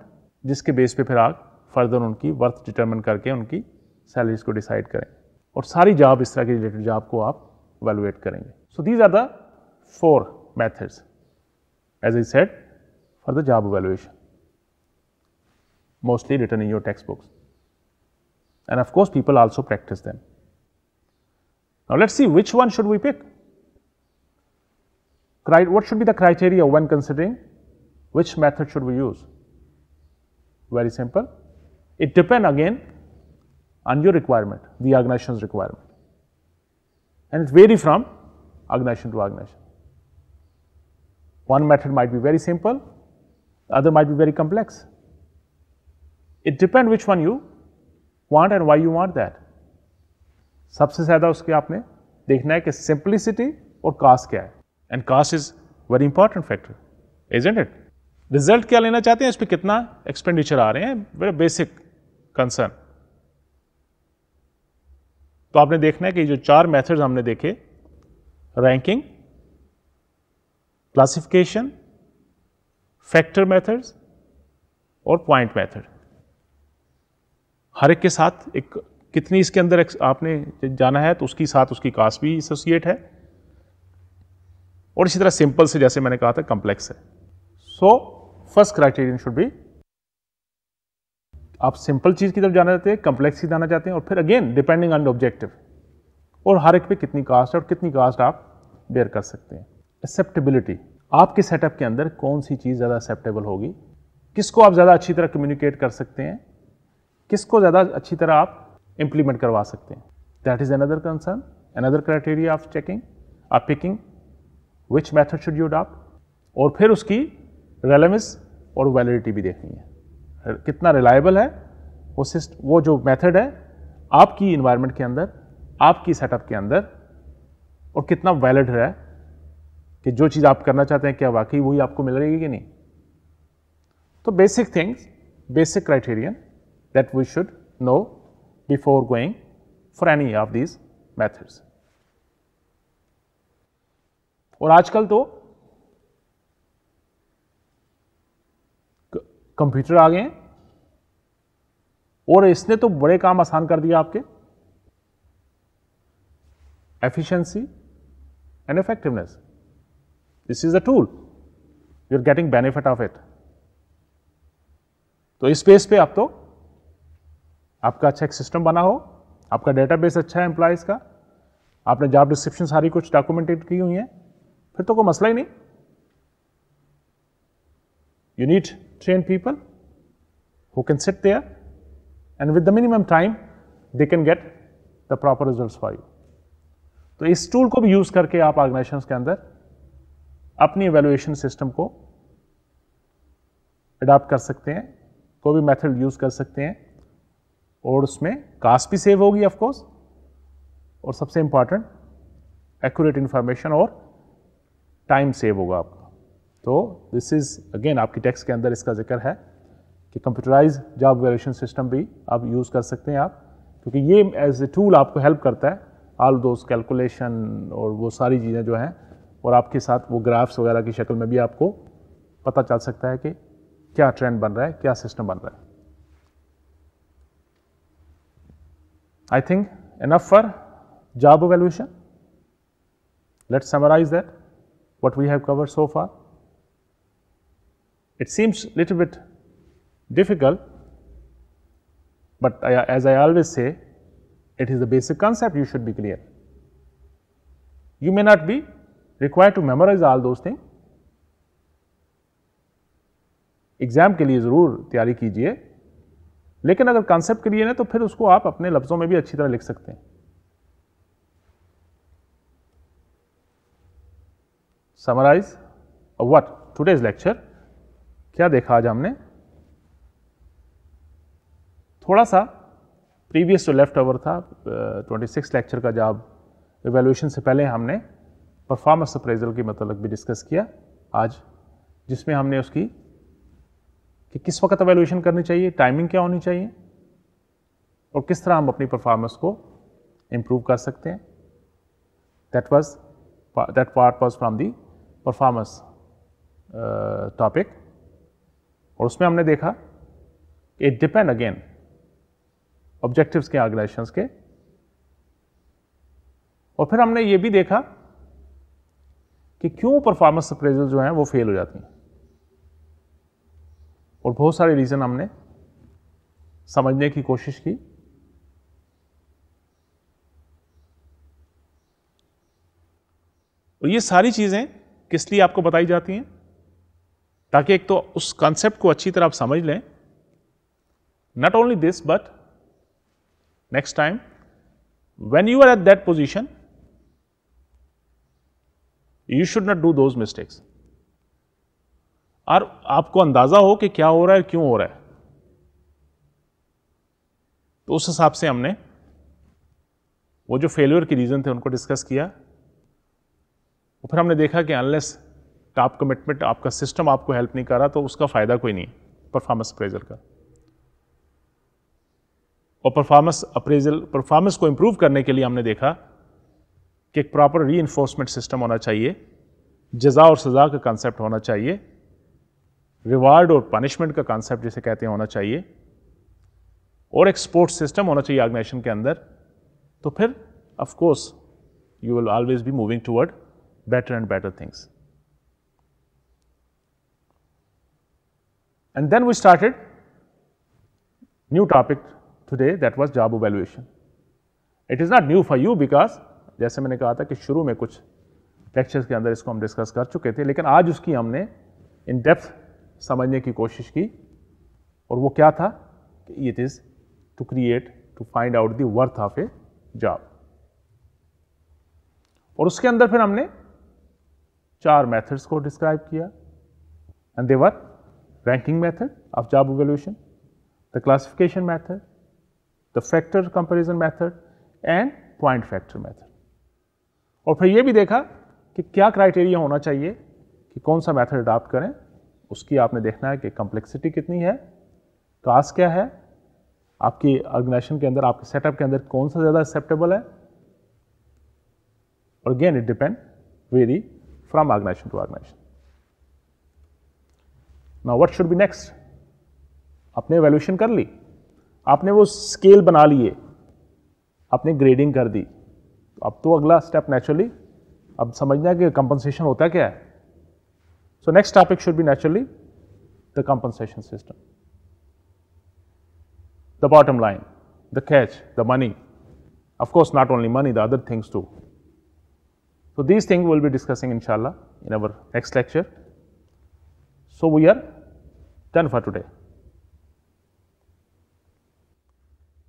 जिसके बेस पे फिर आप फर्दर उनकी वर्थ डिटरमिन करके उनकी सैलरीज को decide करें और सारी जॉब इस तरह की रिलेटेड जॉब को आप वैल्यूएट करेंगे so these are the four methods as I said for the job evaluation mostly written in your textbooks and of course people also practice them. Now, let us see which one should we pick what should be the criteria when considering which method should we use? Very simple. It depends again on your requirement, the organization's requirement. And it vary from organization to organization. One method might be very simple, other might be very complex. It depends which one you want and why you want that. Subse saada uske aapne dekhna hai ke simplicity or cost kya hai. And cost is very important factor, isn't it? Result kya lena chahte hai, ispe kitna expenditure aare hai, very basic concern. Toh aapne dekhna hai ke jo char methods aamne dekhe, ranking, classification factor methods और point method हर एक के साथ एक कितनी इसके अंदर आपने जाना है तो उसके साथ उसकी कास्ट भी एसोसिएट है और इसी तरह सिंपल से जैसे मैंने कहा था कंप्लेक्स है so first criterion should be आप सिंपल चीज़ की तरफ जाना चाहते हैं कंप्लेक्स की जाना चाहते हैं और फिर again depending on the objective और हर एक पे कितनी कास्ट है और कितनी कास्ट आप बेयर कर सकते हैं एक्सेप्टेबिलिटी आपके सेटअप के अंदर कौन सी चीज़ ज़्यादा एक्सेप्टेबल होगी किसको आप ज़्यादा अच्छी तरह कम्युनिकेट कर सकते हैं किसको ज़्यादा अच्छी तरह आप इम्प्लीमेंट करवा सकते हैं that is another concern another criteria of checking आप picking which method should you adapt और फिर उसकी रेलेवेंस और वैलिडिटी भी देखनी है कितना रिलायबल है वो सिस्ट वो जो मेथड है आपकी इन्वायरमेंट के अंदर आपकी सेटअप के अंदर और कितना वैलिड है कि जो चीज़ आप करना चाहते हैं क्या वाकई वही आपको मिल रही है कि नहीं तो basic things basic criterion that we should know before going for any of these methods और आजकल तो कंप्यूटर आ गए हैं और इसने तो बड़े काम आसान कर दिया आपके efficiency and effectiveness This is a tool. You are getting benefit of it. तो स्पेस पे आप तो आपका अच्छा एक सिस्टम बना हो आपका डेटाबेस अच्छा है एम्प्लॉयज़ का आपने जॉब डिस्क्रिप्शन सारी कुछ डॉक्यूमेंटेड की हुई है फिर तो कोई मसला ही नहीं you need trained people who can sit there and with the minimum time they can get the proper results for you तो इस टूल को भी यूज करके आप ऑर्गेनाइजेशन के अंदर अपनी वैल्यूएशन सिस्टम को अडाप्ट कर सकते हैं कोई भी मेथड यूज़ कर सकते हैं और उसमें कास्ट भी सेव होगी ऑफकोर्स और सबसे इंपॉर्टेंट एक्यूरेट इंफॉर्मेशन और टाइम सेव होगा आपका तो दिस इज़ अगेन आपकी टैक्स के अंदर इसका जिक्र है कि कंप्यूटराइज जॉब वैल्यूशन सिस्टम भी आप यूज़ कर सकते हैं आप क्योंकि ये एज ए टूल आपको हेल्प करता है ऑल दोज कैलकुलेशन और वो सारी चीज़ें जो हैं और आपके साथ वो ग्राफ्स वगैरह की शक्ल में भी आपको पता चल सकता है कि क्या ट्रेंड बन रहा है क्या सिस्टम बन रहा है I think enough for job valuation let summarize that what we have covered so far it seems little bit difficult but as I always say it is the basic concept you should be clear you may not be require to memorize all those thing exam के लिए ज़रूर तैयारी कीजिए लेकिन अगर concept clear ना तो फिर उसको आप अपने लफ्ज़ों में भी अच्छी तरह लिख सकते हैं समराइज व्हाट टुडेज लेक्चर क्या देखा आज हमने थोड़ा सा प्रीवियस जो लेफ्ट ओवर था ट्वेंटी सिक्स लेक्चर का जब इवेल्यूशन से पहले हमने परफॉर्मेंस अप्रेजल के मतलब भी डिस्कस किया आज जिसमें हमने उसकी कि किस वक्त अवेलुएशन करनी चाहिए टाइमिंग क्या होनी चाहिए और किस तरह हम अपनी परफॉर्मेंस को इम्प्रूव कर सकते हैं that was that part was from the performance topic और उसमें हमने देखा इट डिपेंड अगेन ऑब्जेक्टिव्स के ऑर्गेनाइजेशन के और फिर हमने ये भी देखा कि क्यों परफॉर्मेंस अप्रेजल जो हैं वो फेल हो जाती हैं और बहुत सारे रीज़न हमने समझने की कोशिश की और ये सारी चीज़ें किस लिए आपको बताई जाती हैं ताकि एक तो उस कॉन्सेप्ट को अच्छी तरह आप समझ लें not only this but next time when you are at that position you should not do those mistakes और आपको अंदाज़ा हो कि क्या हो रहा है क्यों हो रहा है तो उस हिसाब से हमने वो जो फेलियर के रीज़न थे उनको डिस्कस किया और फिर हमने देखा कि अनलेस टॉप कमिटमेंट आपका सिस्टम आपको हेल्प नहीं कर रहा तो उसका फ़ायदा कोई नहीं परफॉर्मेंस अप्रेजल का और परफॉर्मेंस अप्रेजल परफॉर्मेंस को इंप्रूव करने के लिए हमने देखा कि एक प्रॉपर री सिस्टम होना चाहिए जजा और सज़ा का कॉन्सेप्ट होना चाहिए रिवार्ड और पनिशमेंट का कॉन्सेप्ट जिसे कहते हैं होना चाहिए और एक स्पोर्ट्स सिस्टम होना चाहिए ऑर्गेनाइजेशन के अंदर तो फिर of course you will always be moving toward better and better things And then we started new topic today that was job evaluation. It is not new for you because जैसे मैंने कहा था कि शुरू में कुछ लेक्चर्स के अंदर इसको हम डिस्कस कर चुके थे लेकिन आज उसकी हमने इन डेप्थ समझने की कोशिश की और वो क्या था कि it is to create to find out the worth of a job और उसके अंदर फिर हमने चार मेथड्स को डिस्क्राइब किया and their ranking method of job evaluation the classification method the factor comparison method and point factor method और फिर ये भी देखा कि क्या क्राइटेरिया होना चाहिए कि कौन सा मेथड अडाप्ट करें उसकी आपने देखना है कि कम्प्लेक्सिटी कितनी है कास्ट क्या है आपकी ऑर्गेनाइजेशन के अंदर आपके सेटअप के अंदर कौन सा ज़्यादा एक्सेप्टेबल है और again it depend vary from organisation to organization now what should be next आपने वैल्यूशन कर ली आपने वो स्केल बना लिए आपने ग्रेडिंग कर दी अब तो अगला स्टेप नेचुरली अब समझना कि कंपनसेशन होता क्या है so next topic should be naturally the compensation system the bottom line the catch the money of course not only money the other things too so these thing will be discussing इनशाला in our next lecture so we are done for today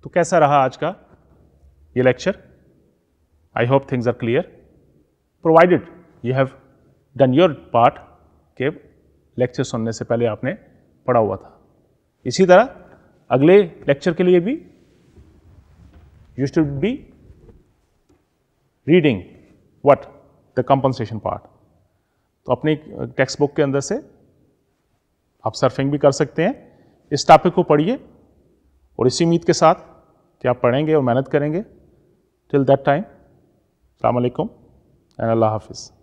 तो कैसा रहा आज का ये lecture I hope things are clear provided you have done your part के lecture सुनने से पहले आपने पढ़ा हुआ था इसी तरह अगले लेक्चर के लिए भी you should be reading what the compensation part तो अपनी टेक्स्ट बुक के अंदर से आप सर्फिंग भी कर सकते हैं इस टॉपिक को पढ़िए और इसी उम्मीद के साथ कि आप पढ़ेंगे और मेहनत करेंगे टिल दैट टाइम السلام عليكم انا الله حافظ